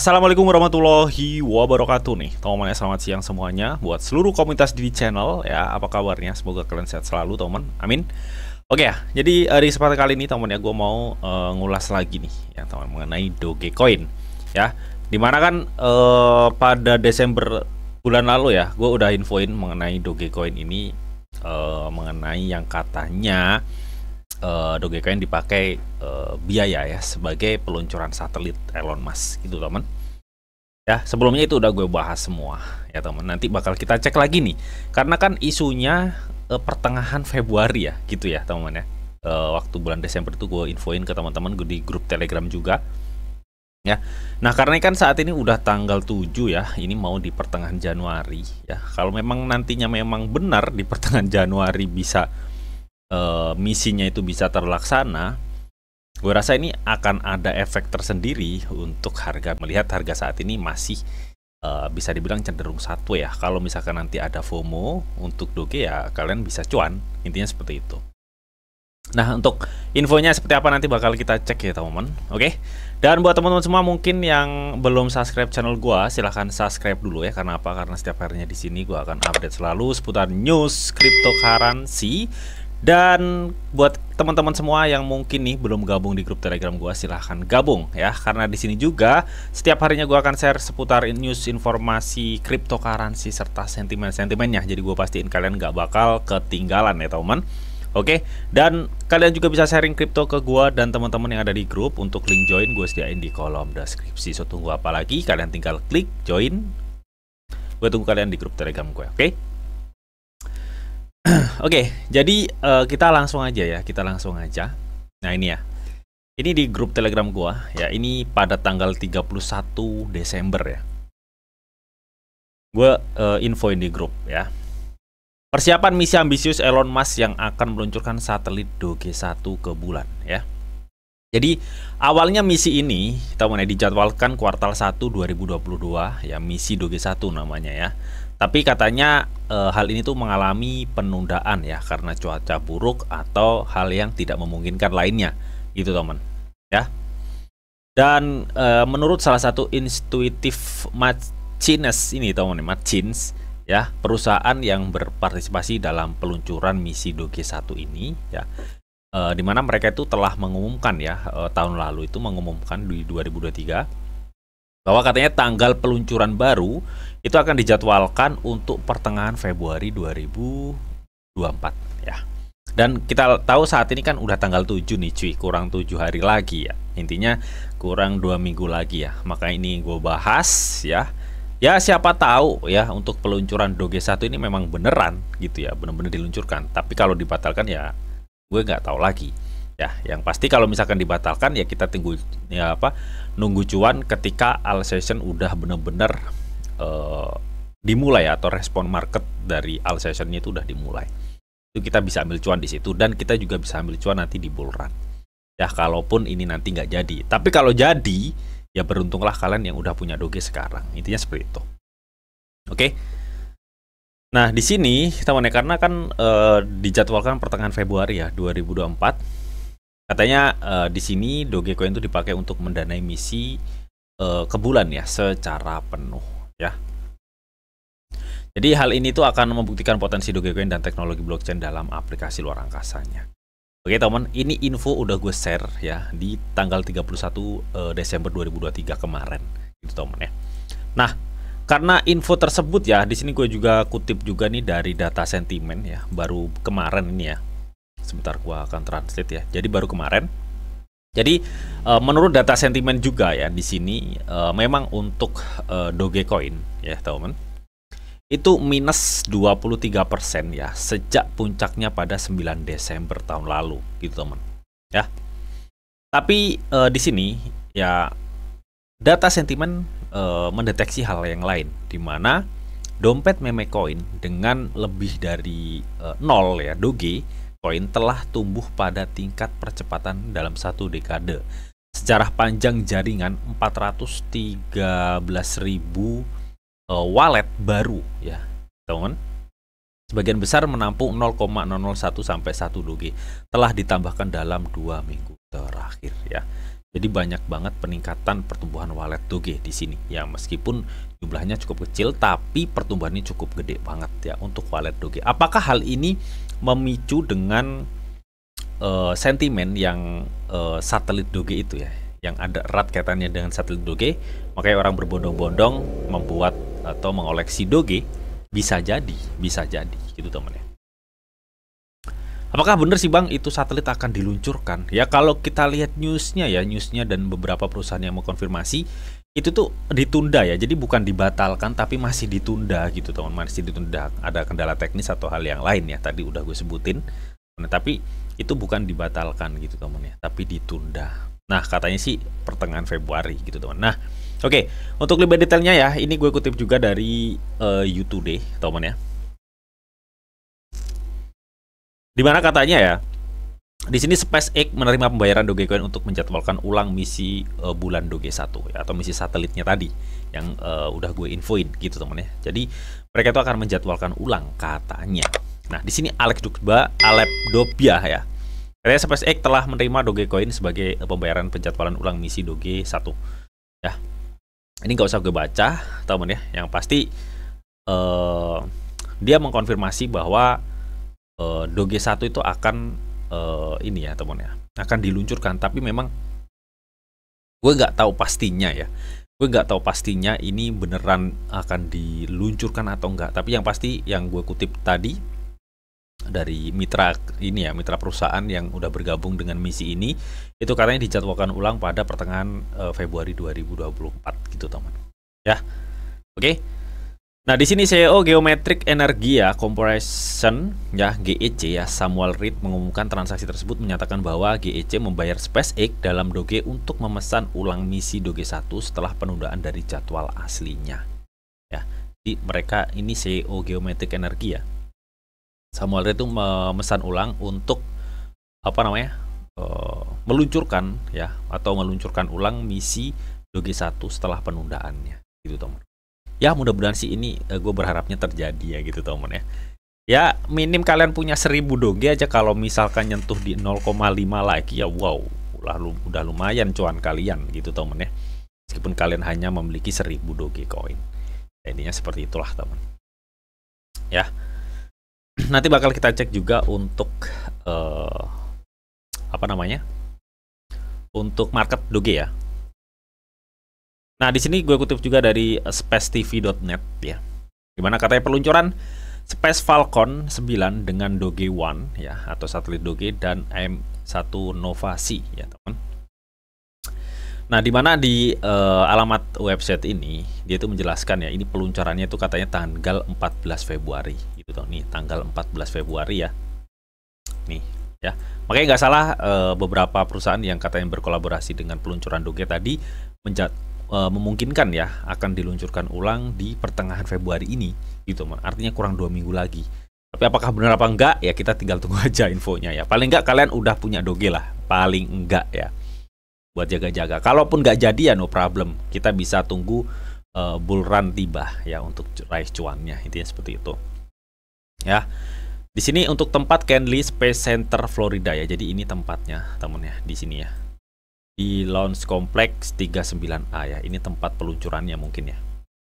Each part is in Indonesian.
Assalamualaikum warahmatullahi wabarakatuh nih teman-teman ya, selamat siang semuanya Buat seluruh komunitas di channel ya apa kabarnya Semoga kalian sehat selalu teman amin Oke ya jadi eh, di kesempatan kali ini teman ya gue mau uh, ngulas lagi nih ya teman mengenai Dogecoin ya Dimana kan uh, pada Desember bulan lalu ya gue udah infoin mengenai Dogecoin ini uh, Mengenai yang katanya uh, eh, Dogecoin dipakai uh, biaya ya sebagai peluncuran satelit Elon Musk gitu teman ya sebelumnya itu udah gue bahas semua ya teman nanti bakal kita cek lagi nih karena kan isunya uh, pertengahan Februari ya gitu ya teman ya uh, waktu bulan Desember itu gue infoin ke teman-teman gue di grup Telegram juga ya. Nah, karena kan saat ini udah tanggal 7 ya, ini mau di pertengahan Januari ya. Kalau memang nantinya memang benar di pertengahan Januari bisa Eh, misinya itu bisa terlaksana, gue rasa ini akan ada efek tersendiri untuk harga melihat harga saat ini masih uh, bisa dibilang cenderung satu ya. Kalau misalkan nanti ada FOMO untuk Doge ya kalian bisa cuan, intinya seperti itu. Nah, untuk infonya seperti apa nanti bakal kita cek ya, teman-teman. Oke. Okay? Dan buat teman-teman semua mungkin yang belum subscribe channel gua, silahkan subscribe dulu ya karena apa? Karena setiap harinya di sini gua akan update selalu seputar news cryptocurrency dan buat teman-teman semua yang mungkin nih belum gabung di grup Telegram gua silahkan gabung ya karena di sini juga setiap harinya gua akan share seputar news informasi cryptocurrency serta sentimen-sentimennya. Jadi gua pastiin kalian gak bakal ketinggalan ya, teman. Oke, dan kalian juga bisa sharing crypto ke gua dan teman-teman yang ada di grup untuk link join gue sediain di kolom deskripsi. So tunggu apa lagi? Kalian tinggal klik join. Gue tunggu kalian di grup Telegram gue, oke? Okay? okay, jadi uh, kita langsung aja ya, kita langsung aja. Nah, ini ya. Ini di grup Telegram gua ya. Ini pada tanggal 31 Desember ya. Gua uh, infoin di grup ya. Persiapan misi ambisius Elon Musk yang akan meluncurkan satelit Doge 1 ke bulan ya. Jadi awalnya misi ini kita mulai dijadwalkan kuartal 1 2022 ya misi Doge 1 namanya ya. Tapi katanya e, hal ini tuh mengalami penundaan ya karena cuaca buruk atau hal yang tidak memungkinkan lainnya, gitu teman. Ya. Dan e, menurut salah satu intuitif Machines ini teman ya, Machines ya perusahaan yang berpartisipasi dalam peluncuran misi Doge satu ini ya e, di mana mereka itu telah mengumumkan ya e, tahun lalu itu mengumumkan di 2023 bahwa katanya tanggal peluncuran baru itu akan dijadwalkan untuk pertengahan Februari 2024 ya. Dan kita tahu saat ini kan udah tanggal 7 nih cuy, kurang 7 hari lagi ya. Intinya kurang dua minggu lagi ya. Maka ini gue bahas ya. Ya siapa tahu ya untuk peluncuran Doge 1 ini memang beneran gitu ya, bener-bener diluncurkan. Tapi kalau dibatalkan ya gue nggak tahu lagi ya. Yang pasti kalau misalkan dibatalkan ya kita tunggu ya apa nunggu cuan ketika all session udah bener-bener uh, dimulai atau respon market dari all sessionnya itu udah dimulai itu kita bisa ambil cuan di situ dan kita juga bisa ambil cuan nanti di bull run ya kalaupun ini nanti nggak jadi tapi kalau jadi ya beruntunglah kalian yang udah punya doge sekarang intinya seperti itu oke nah di sini kita teman karena kan uh, dijadwalkan pertengahan Februari ya 2024 Katanya uh, di sini Dogecoin itu dipakai untuk mendanai misi uh, ke bulan ya secara penuh ya. Jadi hal ini tuh akan membuktikan potensi Dogecoin dan teknologi blockchain dalam aplikasi luar angkasanya. Oke teman, ini info udah gue share ya di tanggal 31 uh, eh, Desember 2023 kemarin gitu teman ya. Nah, karena info tersebut ya, di sini gue juga kutip juga nih dari data sentimen ya, baru kemarin ini ya sebentar gua akan translate ya. Jadi baru kemarin. Jadi eh, menurut data sentimen juga ya di sini eh, memang untuk eh, Dogecoin ya teman itu minus 23% ya sejak puncaknya pada 9 Desember tahun lalu gitu teman ya. Tapi di sini ya data sentimen mendeteksi hal yang lain di mana dompet meme coin dengan lebih dari nol ya doge Bitcoin telah tumbuh pada tingkat percepatan dalam satu dekade. Sejarah panjang jaringan 413.000 e, wallet baru ya, teman. Sebagian besar menampung 0,001 sampai 1 doge telah ditambahkan dalam dua minggu terakhir ya. Jadi banyak banget peningkatan pertumbuhan wallet Doge di sini. Ya, meskipun jumlahnya cukup kecil tapi pertumbuhannya cukup gede banget ya untuk wallet Doge. Apakah hal ini memicu dengan uh, sentimen yang uh, satelit Doge itu ya, yang ada erat kaitannya dengan satelit Doge, makanya orang berbondong-bondong membuat atau mengoleksi Doge bisa jadi, bisa jadi gitu teman ya. Apakah benar sih bang itu satelit akan diluncurkan? Ya kalau kita lihat newsnya ya, newsnya dan beberapa perusahaan yang mengkonfirmasi itu tuh ditunda ya jadi bukan dibatalkan tapi masih ditunda gitu teman teman masih ditunda ada kendala teknis atau hal yang lain ya tadi udah gue sebutin nah, tapi itu bukan dibatalkan gitu teman ya tapi ditunda nah katanya sih pertengahan Februari gitu teman nah oke okay. untuk lebih detailnya ya ini gue kutip juga dari uh, eh, YouTube deh teman ya dimana katanya ya di sini SpaceX menerima pembayaran Dogecoin untuk menjadwalkan ulang misi uh, bulan Doge 1 ya, atau misi satelitnya tadi yang uh, udah gue infoin gitu teman ya. Jadi mereka itu akan menjadwalkan ulang katanya. Nah, di sini Alex Dukba, Alep Dobia ya. Katanya SpaceX telah menerima Dogecoin sebagai eh, pembayaran penjadwalan ulang misi Doge 1. Ya. Ini nggak usah gue baca, teman ya. Yang pasti uh, dia mengkonfirmasi bahwa Doge 1 itu akan uh, ini ya teman ya akan diluncurkan tapi memang gue nggak tahu pastinya ya gue nggak tahu pastinya ini beneran akan diluncurkan atau enggak tapi yang pasti yang gue kutip tadi dari mitra ini ya mitra perusahaan yang udah bergabung dengan misi ini itu katanya dijadwalkan ulang pada pertengahan uh, Februari 2024 gitu teman ya oke okay? Nah, di sini CEO Geometric ya, Corporation ya GEC ya Samuel Reed mengumumkan transaksi tersebut menyatakan bahwa GEC membayar SpaceX dalam Doge untuk memesan ulang misi Doge 1 setelah penundaan dari jadwal aslinya. Ya, jadi mereka ini CEO Geometric ya, Samuel Reed itu memesan ulang untuk apa namanya? Uh, meluncurkan ya atau meluncurkan ulang misi Doge 1 setelah penundaannya. Gitu, teman ya mudah-mudahan sih ini uh, eh, gue berharapnya terjadi ya gitu teman ya ya minim kalian punya 1000 doge aja kalau misalkan nyentuh di 0,5 like ya wow lalu udah lumayan cuan kalian gitu teman ya meskipun kalian hanya memiliki 1000 doge koin ya, intinya seperti itulah teman ya nanti bakal kita cek juga untuk uh, apa namanya untuk market doge ya Nah, di sini gue kutip juga dari eh, spacetv.net ya. Gimana katanya peluncuran Space Falcon 9 dengan Doge one ya atau satelit Doge dan M1 Nova C ya, teman. Nah, di mana di uh, alamat website ini dia itu menjelaskan ya, ini peluncurannya itu katanya tanggal 14 Februari gitu toh. Nih, tanggal 14 Februari ya. Nih, ya. Makanya nggak salah uh, beberapa perusahaan yang katanya berkolaborasi dengan peluncuran Doge tadi menjat Eh, memungkinkan ya akan diluncurkan ulang di pertengahan Februari ini gitu man. artinya kurang dua minggu lagi tapi apakah benar apa enggak ya kita tinggal tunggu aja infonya ya paling enggak kalian udah punya doge lah paling enggak ya buat jaga-jaga kalaupun enggak jadi ya no problem kita bisa tunggu uh, bull run tiba ya untuk raih cuannya intinya seperti itu ya di sini untuk tempat Kenley Space Center Florida ya jadi ini tempatnya temennya di sini ya di launch Kompleks 39A ya. Ini tempat peluncurannya mungkin ya.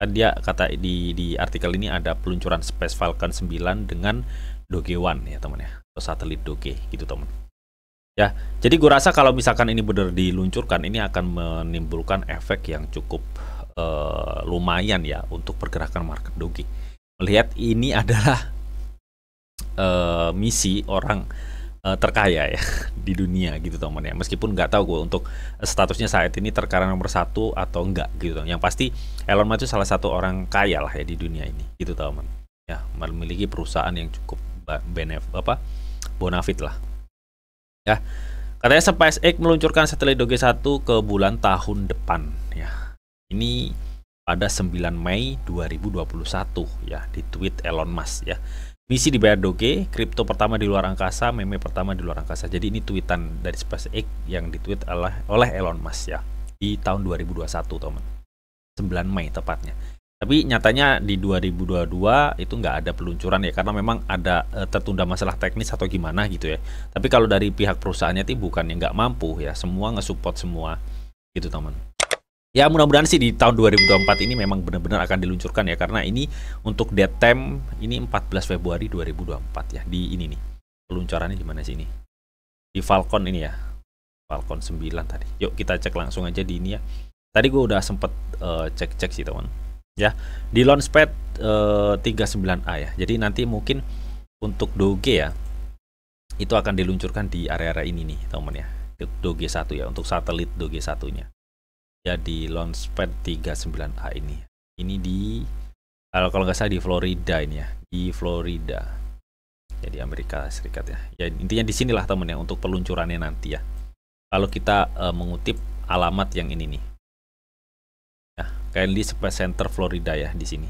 Kan dia kata di di artikel ini ada peluncuran Space Falcon 9 dengan Doge One ya teman ya. Atau satelit Doge gitu teman. Ya, jadi gue rasa kalau misalkan ini benar diluncurkan, ini akan menimbulkan efek yang cukup uh, lumayan ya untuk pergerakan market Doge. Melihat ini adalah uh, misi orang uh, terkaya ya di dunia gitu teman ya meskipun nggak tahu gue untuk statusnya saat ini terkaya nomor satu atau enggak gitu teman. yang pasti Elon Musk itu salah satu orang kaya lah ya di dunia ini gitu teman ya memiliki perusahaan yang cukup benef apa bonafit lah ya katanya SpaceX meluncurkan satelit Doge 1 ke bulan tahun depan ya ini pada 9 Mei 2021 ya di tweet Elon Musk ya Misi dibayar Doge, kripto pertama di luar angkasa, meme pertama di luar angkasa. Jadi ini tweetan dari SpaceX yang ditweet oleh Elon Musk ya di tahun 2021, teman. 9 Mei tepatnya. Tapi nyatanya di 2022 itu nggak ada peluncuran ya karena memang ada e, tertunda masalah teknis atau gimana gitu ya. Tapi kalau dari pihak perusahaannya itu bukan yang nggak mampu ya, semua ngesupport semua gitu teman ya mudah-mudahan sih di tahun 2024 ini memang benar-benar akan diluncurkan ya karena ini untuk dead time ini 14 Februari 2024 ya di ini nih peluncurannya di mana sih ini di Falcon ini ya Falcon 9 tadi yuk kita cek langsung aja di ini ya tadi gue udah sempet eh, cek-cek uh, sih teman ya di launchpad uh, eh, 39A ya jadi nanti mungkin untuk Doge ya itu akan diluncurkan di area-area ini nih teman ya Doge 1 ya untuk satelit Doge 1 nya ya di Launchpad 39A ini. Ini di kalau kalau nggak salah di Florida ini ya, di Florida. Ya Amerika Serikat ya. Ya intinya di sinilah teman ya untuk peluncurannya nanti ya. Kalau kita uh, mengutip alamat yang ini nih. Nah, ya, Kennedy Space Center Florida ya di sini.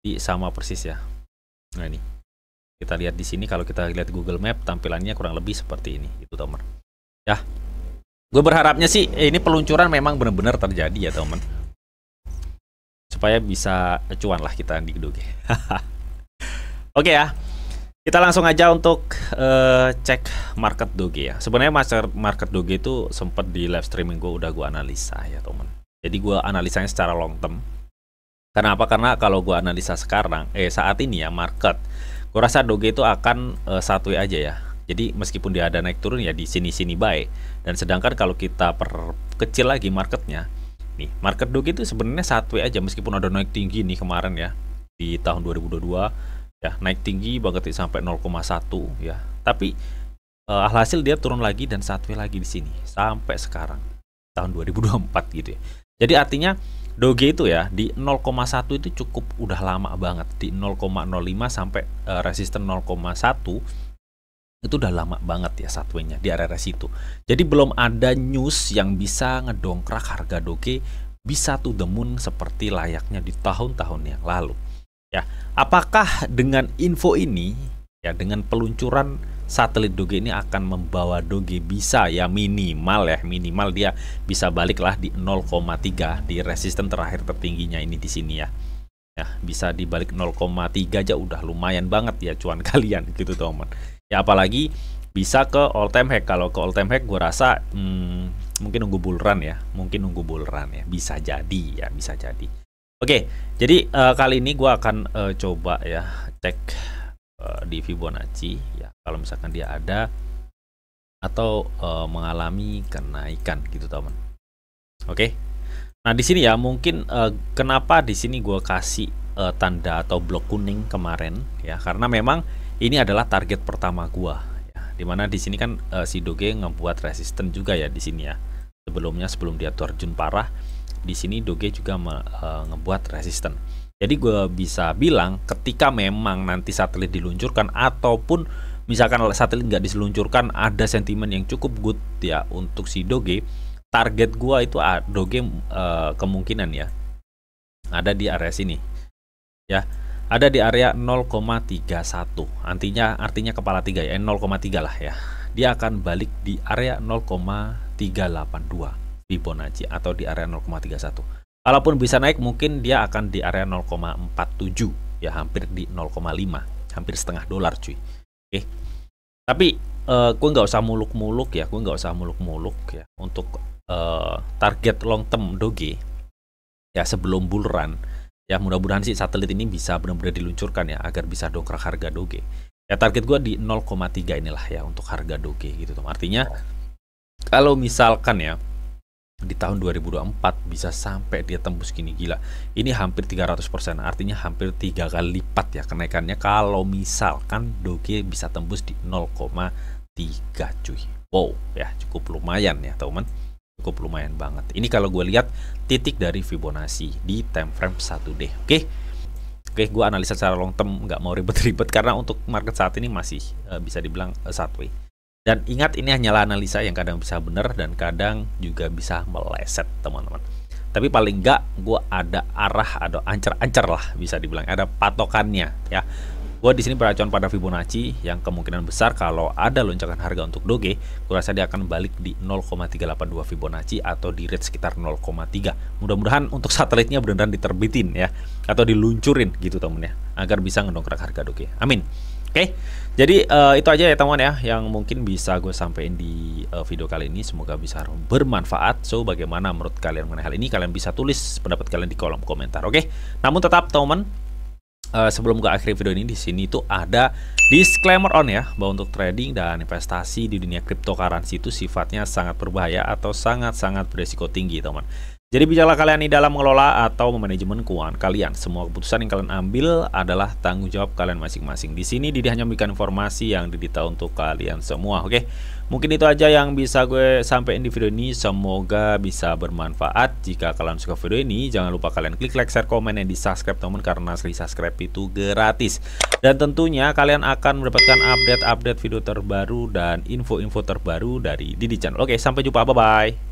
Di sama persis ya. Nah ini. Kita lihat di sini kalau kita lihat Google Map tampilannya kurang lebih seperti ini itu teman. Ya. Gue berharapnya sih eh, ini peluncuran memang benar-benar terjadi ya teman. Supaya bisa cuan lah kita di Doge. Ya. Oke okay, ya. Kita langsung aja untuk uh, cek market Doge ya. Sebenarnya master market Doge itu sempat di live streaming gue udah gue analisa ya teman. Jadi gue analisanya secara long term. Karena apa? Karena kalau gue analisa sekarang, eh saat ini ya market, gue rasa Doge itu akan uh, satu aja ya jadi meskipun dia ada naik turun ya di sini-sini baik Dan sedangkan kalau kita perkecil lagi marketnya, nih market Doge itu sebenarnya satu aja meskipun ada naik tinggi nih kemarin ya di tahun 2022 ya naik tinggi banget sampai 0,1 ya. Tapi eh, alhasil dia turun lagi dan satu lagi di sini sampai sekarang tahun 2024 gitu ya. Jadi artinya Doge itu ya di 0,1 itu cukup udah lama banget di 0,05 sampai uh, resisten 0,1 itu udah lama banget ya satunya di area-area situ. Jadi belum ada news yang bisa ngedongkrak harga doge bisa to the seperti layaknya di tahun-tahun yang lalu. Ya, apakah dengan info ini ya dengan peluncuran satelit doge ini akan membawa doge bisa ya minimal ya minimal dia bisa baliklah di 0,3 di resisten terakhir tertingginya ini di sini ya ya bisa dibalik 0,3 aja udah lumayan banget ya cuan kalian gitu teman teman ya apalagi bisa ke all time hack kalau ke all time hack gue rasa hmm, mungkin nunggu bulran ya mungkin nunggu bulran ya bisa jadi ya bisa jadi oke jadi uh, kali ini gue akan uh, coba ya cek uh, di Fibonacci ya kalau misalkan dia ada atau uh, mengalami kenaikan gitu teman oke nah di sini ya mungkin uh, kenapa di sini gue kasih uh, tanda atau blok kuning kemarin ya karena memang ini adalah target pertama gua ya, dimana di sini kan uh, si Doge ngebuat resisten juga ya di sini ya sebelumnya sebelum dia terjun parah di sini Doge juga me, uh, ngebuat resisten jadi gua bisa bilang ketika memang nanti satelit diluncurkan ataupun misalkan satelit nggak diseluncurkan ada sentimen yang cukup good ya untuk si Doge target gua itu Doge uh, kemungkinan ya ada di area sini ya ada di area 0,31 artinya artinya kepala 3 ya 0,3 eh, lah ya dia akan balik di area 0,382 Fibonacci atau di area 0,31 kalaupun bisa naik mungkin dia akan di area 0,47 ya hampir di 0,5 hampir setengah dolar cuy oke tapi uh, eh, gue nggak usah muluk-muluk ya gue nggak usah muluk-muluk ya untuk uh, target long term doge ya sebelum bull run ya mudah-mudahan sih satelit ini bisa benar-benar diluncurkan ya agar bisa dongkrak harga Doge ya target gue di 0,3 inilah ya untuk harga Doge gitu tuh artinya kalau misalkan ya di tahun 2024 bisa sampai dia tembus gini gila ini hampir 300% artinya hampir tiga kali lipat ya kenaikannya kalau misalkan Doge bisa tembus di 0,3 cuy wow ya cukup lumayan ya teman teman cukup lumayan banget. Ini kalau gue lihat titik dari Fibonacci di time frame 1D. Oke. Okay? Oke, okay, gue analisa secara long term, nggak mau ribet-ribet karena untuk market saat ini masih uh, bisa dibilang uh, eh, satu. Dan ingat ini hanyalah analisa yang kadang bisa benar dan kadang juga bisa meleset, teman-teman. Tapi paling nggak gue ada arah ada ancer-ancer lah bisa dibilang ada patokannya ya. Gua di sini beracuan pada Fibonacci yang kemungkinan besar kalau ada lonjakan harga untuk Doge, gua rasa dia akan balik di 0,382 Fibonacci atau di rate sekitar 0,3. Mudah-mudahan untuk satelitnya beneran diterbitin ya atau diluncurin gitu temen ya agar bisa ngedongkrak harga Doge. Amin. Oke, okay? jadi uh, itu aja ya teman ya yang mungkin bisa gue sampaikan di uh, video kali ini. Semoga bisa bermanfaat. So, bagaimana menurut kalian mengenai hal ini? Kalian bisa tulis pendapat kalian di kolom komentar, oke? Okay? Namun tetap teman Eh, sebelum ke akhir video ini di sini itu ada disclaimer on ya bahwa untuk trading dan investasi di dunia cryptocurrency itu sifatnya sangat berbahaya atau sangat-sangat beresiko tinggi teman jadi bicara kalian ini dalam mengelola atau memanajemen keuangan kalian. Semua keputusan yang kalian ambil adalah tanggung jawab kalian masing-masing. Di sini Didi hanya memberikan informasi yang Didi tahu untuk kalian semua, oke? Mungkin itu aja yang bisa gue sampaikan di video ini. Semoga bisa bermanfaat. Jika kalian suka video ini, jangan lupa kalian klik like, share, komen, dan di subscribe teman karena sekali subscribe itu gratis. Dan tentunya kalian akan mendapatkan update-update video terbaru dan info-info terbaru dari Didi Channel. Oke, sampai jumpa. Bye-bye.